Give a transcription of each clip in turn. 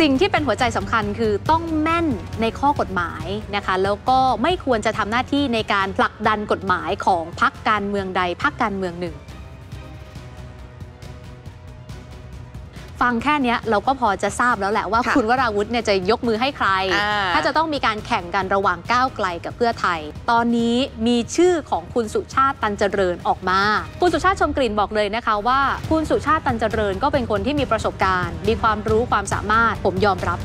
สิ่งที่เป็นหัวใจสำคัญคือต้องแม่นในข้อกฎหมายนะคะแล้วก็ไม่ควรจะทำหน้าที่ในการผลักดันกฎหมายของพรรคการเมืองใดพรรคการเมืองหนึ่งฟังแค่นี้เราก็พอจะทราบแล้วแหละว่าคุณวราวุฒิเนี่ยจะยกมือให้ใคร ถ้าจะต้องมีการแข่งกันระหว่างก้าวไกลกับเพื่อไทย ตอนนี้มีชื่อของคุณสุชาติตันเจริญออกมา คุณสุชาติชมกลิ่นบอกเลยนะคะว่าคุณสุชาติตันเจริญก็เป็นคนที่มีประสบการณ์ มีความรู้ความสามารถผมยอมรับ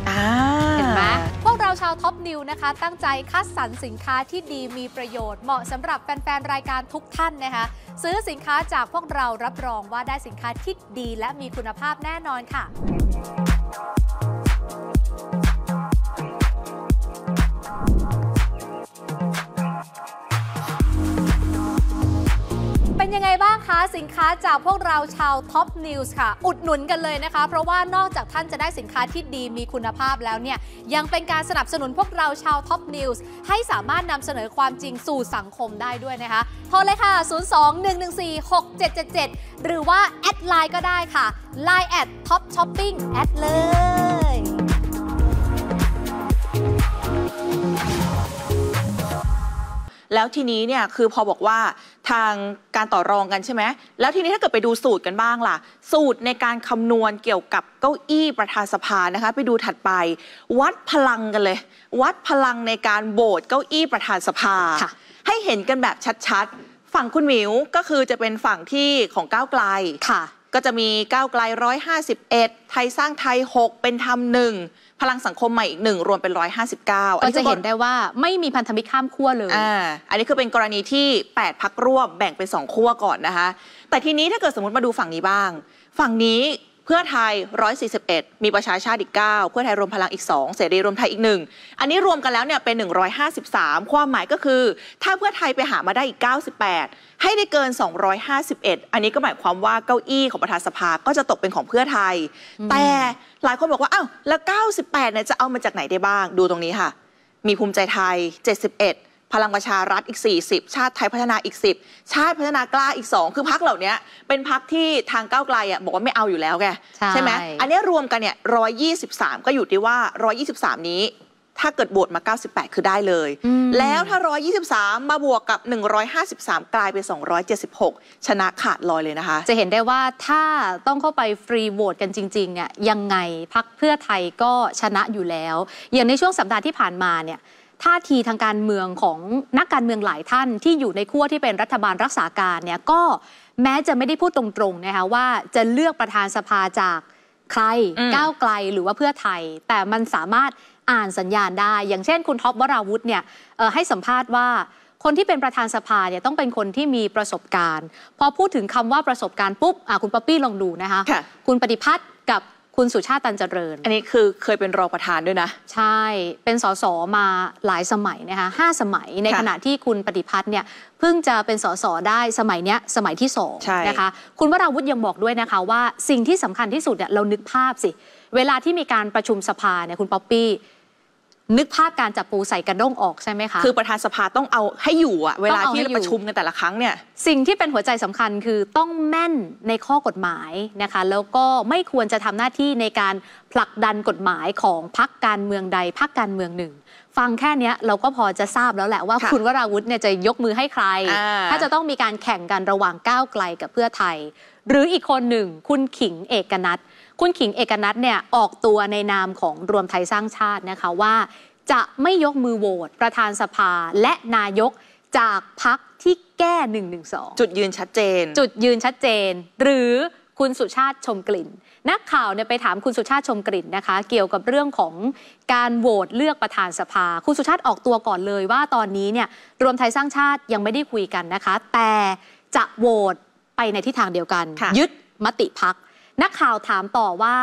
เห็นไหมว่าชาวท็อปนิวนะคะตั้งใจคัดสรรสินค้าที่ดีมีประโยชน์เหมาะสำหรับแฟนๆรายการทุกท่านนะคะซื้อสินค้าจากพวกเรารับรองว่าได้สินค้าที่ดีและมีคุณภาพแน่นอนค่ะคะสินค้าจากพวกเราชาวท็อปนิวส์ค่ะ อุดหนุนกันเลยนะคะ เพราะว่านอกจากท่านจะได้สินค้าที่ดีมีคุณภาพแล้วเนี่ย ยังเป็นการสนับสนุนพวกเราชาวท็อปนิวส์ให้สามารถนำเสนอความจริงสู่สังคมได้ด้วยนะคะโทรเลยค่ะ 02-114-6777 หรือว่า แอดไลน์ก็ได้ค่ะ Line แอดท็อปช้อปปิ้งแอดเลย แล้วทีนี้เนี่ยคือพอบอกว่าทางการต่อรองกันใช่ไหม แล้วทีนี้ถ้าเกิดไปดูสูตรกันบ้างล่ะ สูตรในการคำนวณเกี่ยวกับเก้าอี้ประธานสภานะคะ ไปดูถัดไป วัดพลังกันเลย วัดพลังในการโบตเก้าอี้ประธานสภาให้เห็นกันแบบชัดๆ ฝั่งคุณหมิวก็คือจะเป็นฝั่งที่ของก้าวไกล ค่ะก็จะมีก้าวไกลร้อยห้าสิบเอ็ดไทยสร้างไทย 6 เป็นธรรมหนึ่ง พลังสังคมใหม่อีกหนึ่ง รวมเป็น 159ก็จะเห็นได้ว่าไม่มีพันธมิตรข้ามขั้วเลยออันนี้คือเป็นกรณีที่ 8พักร่วม แบ่งเป็น2ขั้วก่อนนะคะ แต่ทีนี้ถ้าเกิดสมมติมาดูฝั่งนี้บ้าง ฝั่งนี้เพื่อไทย 141 มีประชาชาติอีก 9 เพื่อไทยรวมพลังอีก2เสรีรวมไทยอีก 1 อันนี้รวมกันแล้วเนี่ยเป็น 153 ความหมายก็คือ ถ้าเพื่อไทยไปหามาได้อีก 98 ให้ได้เกิน 251 อันนี้ก็หมายความว่าเก้าอี้ของประธานสภาก็จะตกเป็นของเพื่อไทย แต่หลายคนบอกว่าอ้าวแล้ว 98เนี่ยจะเอามาจากไหนได้บ้าง ดูตรงนี้ค่ะ มีภูมิใจไทย 71พลังประชารัฐอีก 40 ชาติไทยพัฒนาอีก 10 ชาติพัฒนากล้าอีก 2 คือพักเหล่านี้เป็นพักที่ทางก้าวไกลอ่ะบอกว่าไม่เอาอยู่แล้วแกใช่ไหม อันนี้รวมกันเนี่ย 123 ก็อยู่ที่ว่า 123 นี้ ถ้าเกิดบวชมา 98 คือได้เลย แล้วถ้า 123 มาบวกกับ 153 กลายเป็น 276 ชนะขาดลอยเลยนะคะ จะเห็นได้ว่าถ้าต้องเข้าไปฟรีโหวตกันจริงๆ เนี่ยยังไงพักเพื่อไทยก็ชนะอยู่แล้ว อย่างในช่วงสัปดาห์ที่ผ่านมาเนี่ยท่าทีทางการเมืองของนักการเมืองหลายท่าน ที่อยู่ในขั้วที่เป็นรัฐบาลรักษาการเนี่ยก็แม้จะไม่ได้พูดตรงๆนะคะว่า จะเลือกประธานสภาจากใคร ก้าวไกลหรือว่าเพื่อไทย แต่มันสามารถอ่านสัญญาณได้ อย่างเช่น คุณท็อปวราวุธเนี่ยให้สัมภาษณ์ว่า คนที่เป็นประธานสภาเนี่ยต้องเป็นคนที่มีประสบการณ์พอพูดถึงคำว่าประสบการณ์ปุ๊บคุณป๊อปปี้ลองดูนะคะคุณปฏิพัฒน์กับคุณสุชาติตันเจริญ อันนี้คือเคยเป็นรองประธานด้วยนะ ใช่ เป็นสสมาหลายสมัยนะคะห้าสมัย ในขณะที่คุณปฏิพัฒน์เนี่ยเพิ่งจะเป็นสสได้สมัยเนี้ยสมัยที่สองนะคะ คุณวราวุฒิยังบอกด้วยนะคะว่าสิ่งที่สำคัญที่สุดเนี่ยเรานึกภาพสิ เวลาที่มีการประชุมสภาเนี่ยคุณป๊อปปี้นึกภาพการจับปูใส่กระด้งออกใช่ไหมคะ คือประธานสภาต้องเอาให้อยู่อะเวลาที่ประชุมกันแต่ละครั้งเนี่ยสิ่งที่เป็นหัวใจสำคัญคือต้องแม่นในข้อกฎหมายนะคะแล้วก็ไม่ควรจะทำหน้าที่ในการผลักดันกฎหมายของพักการเมืองใดพักการเมืองหนึ่ง ฟังแค่นี้เราก็พอจะทราบแล้วแหละว่า คุณวราวุฒิเนี่ยจะยกมือให้ใครถ้าจะต้องมีการแข่งกันระหว่างก้าวไกลกับเพื่อไทย หรืออีกคนหนึ่งคุณขิงเอกนัทคุณขิงเอกนัทเนี่ย ออกตัวในนามของรวมไทยสร้างชาตินะคะว่า จะไม่ยกมือโหวตประธานสภาและนายกจากพักที่แก้1นึจุดยืนชัดเจน จุดยืนชัดเจน หรือคุณสุชาติชมกลิ่น นักข่าวเนี่ยไปถามคุณสุชาติชมกลิ่นนะคะ เกี่ยวกับเรื่องของการโหวตเลือกประธานสภาคุณสุชาติออกตัวก่อนเลยว่าตอนนี้เนี่ยรวมไทยสร้างชาติยังไม่ได้คุยกันนะคะ แต่จะโหวตไปในทิศทางเดียวกัน ยึดมติพักนักข่าวถามต่อว่า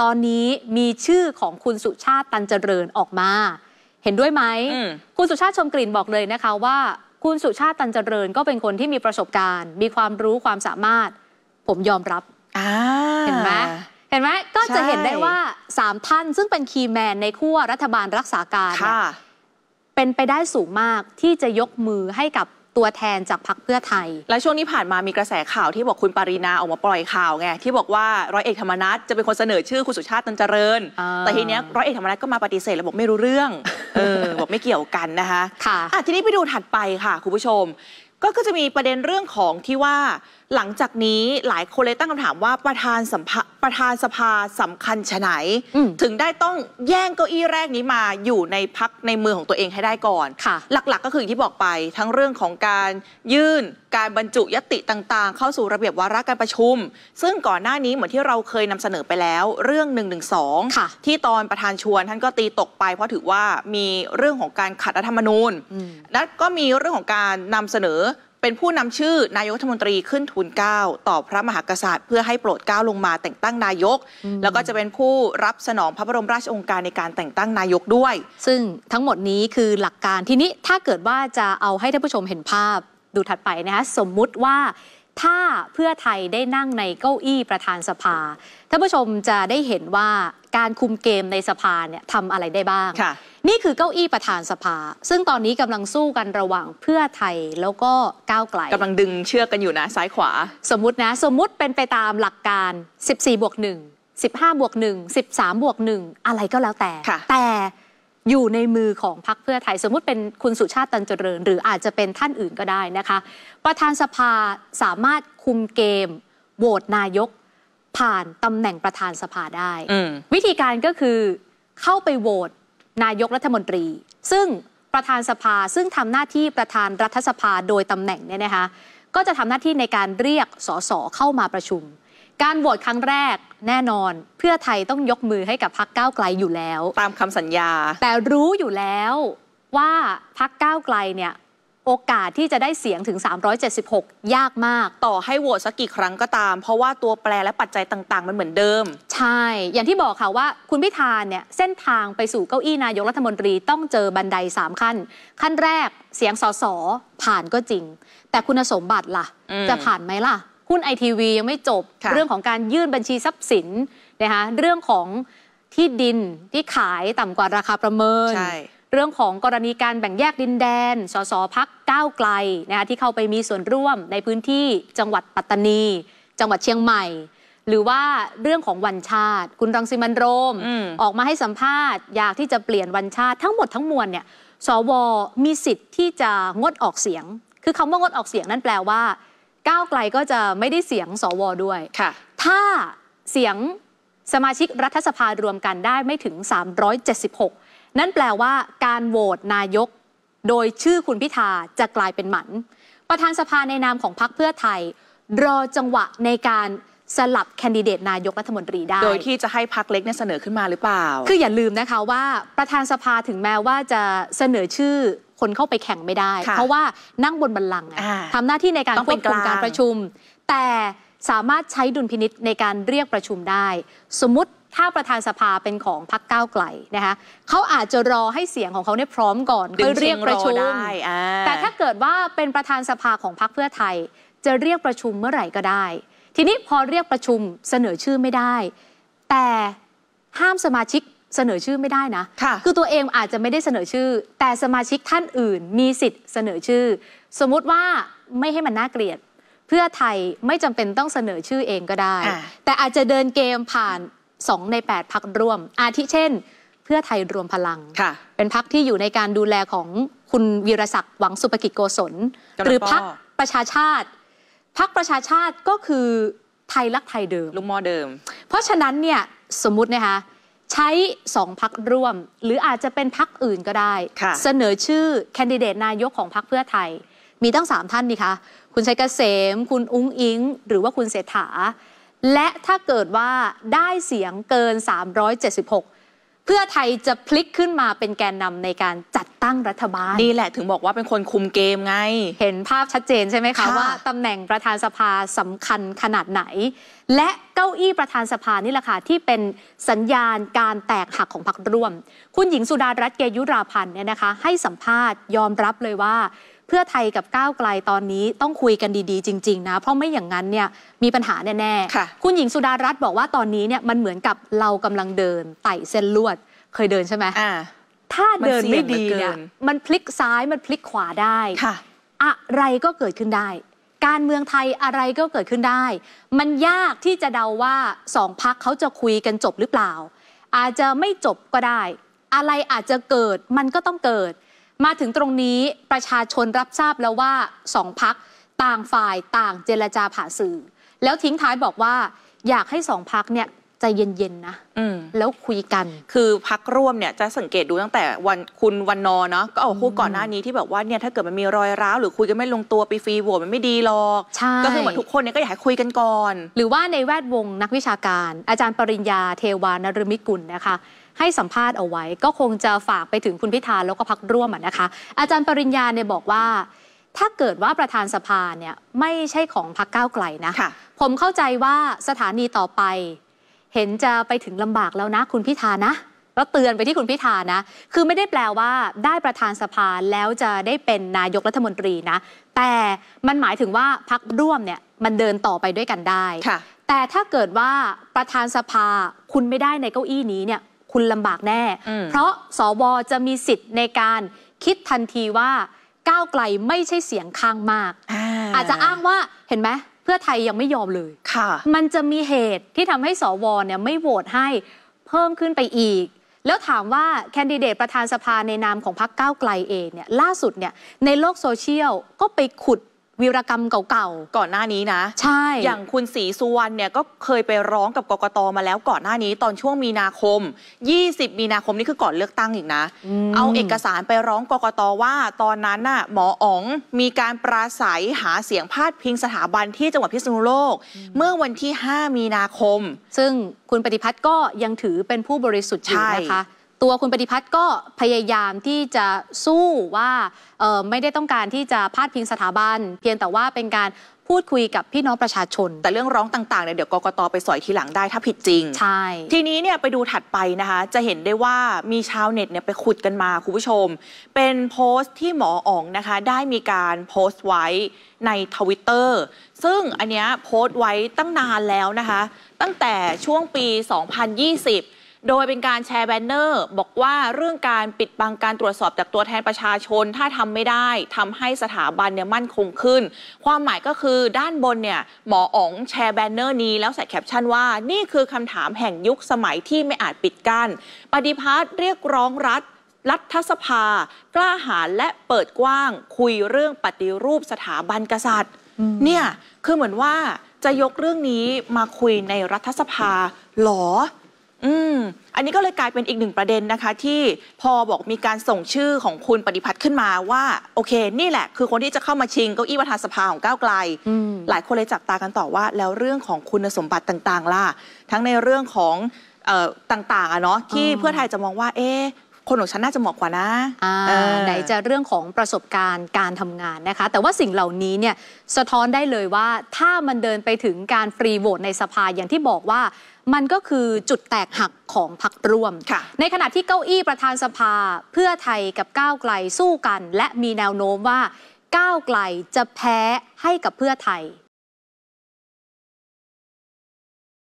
ตอนนี้มีชื่อของคุณสุชาติ ตันเจริญออกมา เห็นด้วยไหมมคุณสุชาติชมกลิ่นบอกเลยนะคะว่า คุณสุชาติ ตันเจริญก็เป็นคนที่มีประสบการณ์ มีความรู้ความสามารถผมยอมรับเห็นไหมเห็นไหมก็จะเห็นได้ว่าสามท่านซึ่งเป็นคีย์แมนในขั้วรัฐบาลรักษาการเป็นไปได้สูงมากที่จะยกมือให้กับตัวแทนจากพรรคเพื่อไทย และช่วงนี้ผ่านมามีกระแสข่าวที่บอกคุณปรีนาออกมาปล่อยข่าวไงที่บอกว่าร้อยเอกธรรมนัฐจะเป็นคนเสนอชื่อคุณสุชาติตันเจริญแต่ทีเนี้ยร้อยเอกธรรมนัฐก็มาปฏิเสธแล้วบอกไม่รู้เรื่องเออบอกไม่เกี่ยวกันนะคะค่ะทีนี้ไปดูถัดไปค่ะคุณผู้ชมก็ก็จะมีประเด็นเรื่องของที่ว่าหลังจากนี้หลายคนเลยตั้งคำถามว่าประธานสภาประธานสภาสำคัญชะไหน ถึงได้ต้องแย่งเก้าอี้แรกนี้มาอยู่ในพักในมือของตัวเองให้ได้ก่อนหลักๆ ก็คืออย่างที่บอกไปทั้งเรื่องของการยื่น การบรรจุยติต่างๆ เข้าสู่ระเบียบวาระการประชุม ซึ่งก่อนหน้านี้เหมือนที่เราเคยนำเสนอไปแล้ว เรื่อง1นึที่ตอนประธานชวนท่านก็ตีตกไป เพราะถือว่ามีเรื่องของการขัดรัฐธรรมนูญ และก็มีเรื่องของการนำเสนอเป็นผู้นำชื่อนายกรัฐมนตรีขึ้นทูลเก้าต่อพระมหากษัตริย์เพื่อให้โปรดเก้าลงมาแต่งตั้งนายก แล้วก็จะเป็นผู้รับสนองพระบรมราชองค์การในการแต่งตั้งนายกด้วย ซึ่งทั้งหมดนี้คือหลักการ ทีนี้ถ้าเกิดว่าจะเอาให้ท่านผู้ชมเห็นภาพดูถัดไปนะคะสมมุติว่าถ้าเพื่อไทยได้นั่งในเก้าอี้ประธานสภาท่านผู้ชมจะได้เห็นว่าการคุมเกมในสภาเนี่ยทำอะไรได้บ้างนี่คือเก้าอี้ประธานสภา ซึ่งตอนนี้กำลังสู้กันระหว่างเพื่อไทยแล้วก็ก้าวไกลกำลังดึงเชือกกันอยู่นะ ซ้ายขวา สมมตินะ สมมติเป็นไปตามหลักการ14บวก1 15บวก1 13บวก1อะไรก็แล้วแต่แต่อยู่ในมือของพรรคเพื่อไทยสมมุติเป็นคุณสุชาติตันเจริญ หรืออาจจะเป็นท่านอื่นก็ได้นะคะ ประธานสภาสามารถคุมเกมโหวตนายกผ่านตำแหน่งประธานสภาได้วิธีการก็คือเข้าไปโหวตนายกรัฐมนตรีซึ่งประธานสภาซึ่งทำหน้าที่ประธานรัฐสภาโดยตำแหน่งเนี่ยนะคะก็จะทำหน้าที่ในการเรียกสสเข้ามาประชุม การโหวตครั้งแรกแน่นอนเพื่อไทยต้องยกมือให้กับพักก้าวไกลอยู่แล้วตามคำสัญญา แต่รู้อยู่แล้วว่าพักก้าวไกลเนี่ยโอกาสที่จะได้เสียงถึง 376 ยากมากต่อให้โหวตสักกี่ครั้งก็ตาม เพราะว่าตัวแปรและปัจจัยต่าง ๆ มันเหมือนเดิม ใช่ อย่างที่บอกค่ะว่าคุณพิธานเนี่ย เส้นทางไปสู่เก้าอี้นายกรัฐมนตรีต้องเจอบันได 3 ขั้น ขั้นแรกเสียงสสผ่านก็จริง แต่คุณสมบัติล่ะ จะผ่านไหมล่ะหุ้นไอทีวียังไม่จบเรื่องของการยื่นบัญชีทรัพย์สินนะคะเรื่องของที่ดินที่ขายต่ำกว่าราคาประเมินเรื่องของกรณีการแบ่งแยกดินแดนสสพักก้าวไกลนะคะที่เข้าไปมีส่วนร่วมในพื้นที่จังหวัดปัตตานี จังหวัดเชียงใหม่ หรือว่าเรื่องของวันชาติ คุณรังสิมันโรมอมออกมาให้สัมภาษณ์อยากที่จะเปลี่ยน วันชาติทั้งหมดทั้งมวลเนี่ยสว มีสิทธิ์ที่จะงดออกเสียง คือคำว่างดออกเสียงนั่นแปลว่าก้าวไกลก็จะไม่ได้เสียงสวด้วยค่ะ ถ้าเสียงสมาชิกรัฐสภารวมกันได้ไม่ถึง 376นั่นแปลว่าการโหวตนายกโดยชื่อคุณพิธาจะกลายเป็นหมันประธานสภาในนามของพรรคเพื่อไทยรอจังหวะในการสลับแคนดิเดตนายกรัฐมนตรีได้ โดยที่จะให้พรรคเล็กเเสนอขึ้นมาหรือเปล่า คืออย่าลืมนะคะว่าประธานสภาถึงแม้ว่าจะเสนอชื่อคนเข้าไปแข่งไม่ได้ เพราะว่านั่งบนบัลลังก์ทำหน้าที่ในการควบคุมการประชุม แต่สามารถใช้ดุลพินิษในการเรียกประชุมได้สมมติถ้าประธานสภาเป็นของพรรคก้าวไกลนะคะเขาอาจจะรอให้เสียงของเขาเนี่ยพร้อมก่อนค่อยเรียกประชุมแต่ถ้าเกิดว่าเป็นประธานสภาของพรรคเพื่อไทย จะเรียกประชุมเมื่อไหร่ก็ได้ ทีนี้พอเรียกประชุมเสนอชื่อไม่ได้ แต่ห้ามสมาชิกเสนอชื่อไม่ได้นะคะคือตัวเองอาจจะไม่ได้เสนอชื่อ แต่สมาชิกท่านอื่นมีสิทธิ์เสนอชื่อ สมมุติว่าไม่ให้มันน่าเกลียด เพื่อไทยไม่จำเป็นต้องเสนอชื่อเองก็ได้ แต่อาจจะเดินเกมผ่านสองใน 8พักร่วม อาทิเช่น เพื่อไทยรวมพลังเป็นพักที่อยู่ในการดูแลของคุณวีรศักดิ์หวังสุภกิจโกศลหรือพักประชาชาติ พักประชาชาติก็คือไทยรักไทยเดิมลุงมอเดิม เพราะฉะนั้นเนี่ยสมมตินะคะ ใช้สองพักร่วม หรืออาจจะเป็นพักอื่นก็ได้ เสนอชื่อ แคนดิเดตนายกของพักเพื่อไทย มีตั้งสามท่านนี่คะคุณชัยเกษม คุณอุ้งอิงหรือว่าคุณเศรษฐาและถ้าเกิดว่าได้เสียงเกิน 376 เพื่อไทยจะพลิกขึ้นมาเป็นแกนนำในการจัดตั้งรัฐบาล นี่แหละถึงบอกว่าเป็นคนคุมเกมไง เห็นภาพชัดเจนใช่ไหมคะ ว่าตำแหน่งประธานสภาสำคัญขนาดไหน และเก้าอี้ประธานสภานี่แหละค่ะ ที่เป็นสัญญาณการแตกหักของพรรคร่วม คุณหญิงสุดารัตน์เกยุราพันธ์เนี่ยนะคะให้สัมภาษณ์ยอมรับเลยว่าพื่อไทยกับก้าวไกลตอนนี้ต้องคุยกันดีๆจริงๆนะ เพราะไม่อย่างนั้นเนี่ยมีปัญหาแน่ๆคคุณหญิงสุดารัตน์บอกว่าตอนนี้เนี่ยมันเหมือนกับเรากำลังเดินไต่เส้นลวดเคยเดินใช่ไหมถ้าเดินไม่ดีเนี่ยมันพลิกซ้ายมันพลิกขวาได้ ค่ะ อะไรก็เกิดขึ้นได้ การเมืองไทยอะไรก็เกิดขึ้นได้ มันยากที่จะเดาว่าสองพักเขาจะคุยกันจบหรือเปล่า อาจจะไม่จบก็ได้ อะไรอาจจะเกิดมันก็ต้องเกิดมาถึงตรงนี้ประชาชนรับทราบแล้วว่าสองพักต่างฝ่ายต่างเจรจาผ่าสื่อ แล้วทิ้งท้ายบอกว่าอยากให้สองพักเนี่ยใจเย็นๆนะแล้วคุยกัน คือพักร่วมเนี่ยจะสังเกตดูตั้งแต่วันคุณวันนอเนาะก็เอาคู่ก่อนหน้านี้ที่แบบว่าเนี่ยถ้าเกิดมันมีรอยร้าวหรือคุยกันไม่ลงตัวไปฟีโหวตมันไม่ดีหรอกก็คือเหมือนทุกคนเนี่ยก็อยากให้คุยกันก่อน หรือว่าในแวดวงนักวิชาการ อาจารย์ปริญญาเทวานรมิกุลนะคะ ให้สัมภาษณ์เอาไว้ ก็คงจะฝากไปถึงคุณพิธาแล้วก็พักร่วมนะคะอาจารย์ปริญญาเนี่ยบอกว่า ถ้าเกิดว่าประธานสภาเนี่ยไม่ใช่ของพักก้าวไกลนะะผมเข้าใจว่าสถานีต่อไปเห็นจะไปถึงลำบากแล้วนะ คุณพิธานะ ก็เตือนไปที่คุณพิธานะ คือไม่ได้แปลว่าได้ประธานสภาแล้วจะได้เป็นนายกรัฐมนตรีนะแต่มันหมายถึงว่าพักร่วมเนี่ยมันเดินต่อไปด้วยกันได้แต่ถ้าเกิดว่าประธานสภา คุณไม่ได้ในเก้าอี้นี้เนี่ย คุณลำบากแน่ เพราะสวจะมีสิทธิ์ในการคิดทันทีว่า ก้าวไกลไม่ใช่เสียงข้างมาก อาจจะอ้างว่าเห็นไหมเพื่อไทยยังไม่ยอมเลย ค่ะ มันจะมีเหตุที่ทำให้สวเนี่ยไม่โหวตให้เพิ่มขึ้นไปอีก แล้วถามว่า แคนดิเดตประธานสภาในนามของพรรคก้าวไกลเองเนี่ยล่าสุดเนี่ยในโลกโซเชียลก็ไปขุดวีรกรรมเก่าๆ ก่อนหน้านี้นะ ใช่ อย่างคุณศรีสุวรรณเนี่ยก็เคยไปร้องกับกกตมาแล้วก่อนหน้านี้ ตอนช่วงมีนาคม 20 มีนาคมนี่คือก่อนเลือกตั้งอีกนะ เอาเอกสารไปร้องกกตว่า ตอนนั้นน่ะหมออ๋องมีการปราศัยหาเสียงพาดพิงสถาบันที่จังหวัดพิษณุโลก เมื่อวันที่ 5 มีนาคม ซึ่งคุณปฏิพัฒน์ก็ยังถือเป็นผู้บริสุทธิ์ใช่นะคะตัวคุณปฏิพัฒน์ก็พยายามที่จะสู้ว่าไม่ได้ต้องการที่จะพาดพิงสถาบัน เพียงแต่ว่าเป็นการพูดคุยกับพี่น้องประชาชน แต่เรื่องร้องต่างๆเนี่ยเดี๋ยวกกตไปสอยทีหลังได้ถ้าผิดจริง ใช่ ทีนี้เนี่ยไปดูถัดไปนะคะ จะเห็นได้ว่ามีชาวเน็ตเนี่ยไปขุดกันมาคุณผู้ชม เป็นโพสต์ที่หมออ๋องนะคะได้มีการโพสต์ไว้ในทวิตเตอร์ซึ่งอันเนี้ยโพสต์ไว้ตั้งนานแล้วนะคะตั้งแต่ช่วงปี 2020โดยเป็นการแชร์แบนเนอร์ บอกว่าเรื่องการปิดบังการตรวจสอบจากตัวแทนประชาชน ถ้าทำไม่ได้ ทำให้สถาบันเนี่ยมั่นคงขึ้น ความหมายก็คือด้านบนเนี่ย หมออ๋องแชร์แบนเนอร์นี้ แล้วใส่แคปชั่นว่า นี่คือคำถามแห่งยุคสมัยที่ไม่อาจปิดกัน้นปฏิพัฒน์เรียกร้องรัฐ รัฐสภา กล้าหาญและเปิดกว้างคุยเรื่องปฏิรูปสถาบันกษัตริย์เนี่ยคือเหมือนว่าจะยกเรื่องนี้มาคุยในรัฐสภาหรออืม อันนี้ก็เลยกลายเป็นอีกหนึ่งประเด็นนะคะ ที่พอบอกมีการส่งชื่อของคุณปฏิพัฒน์ขึ้นมาว่า โอเคนี่แหละ คือคนที่จะเข้ามาชิงเก้าอี้ประธานสภาของก้าวไกล หลายคนเลยจับตากันต่อว่า แล้วเรื่องของคุณสมบัติต่างๆล่ะ ทั้งในเรื่องของต่างๆอะเนาะที่เพื่อไทยจะมองว่าเอ๊คนของฉันน่าจะเหมาะกว่านะไหนจะเรื่องของประสบการณ์การทำงานนะคะแต่ว่าสิ่งเหล่านี้เนี่ยสะท้อนได้เลยว่า ถ้ามันเดินไปถึงการฟรีโหวตในสภาอย่างที่บอกว่ามันก็คือจุดแตกหักของพักร่วม ในขณะที่เก้าอี้ประธานสภา เพื่อไทยกับก้าวไกลสู้กัน และมีแนวโน้มว่าก้าวไกลจะแพ้ให้กับเพื่อไทย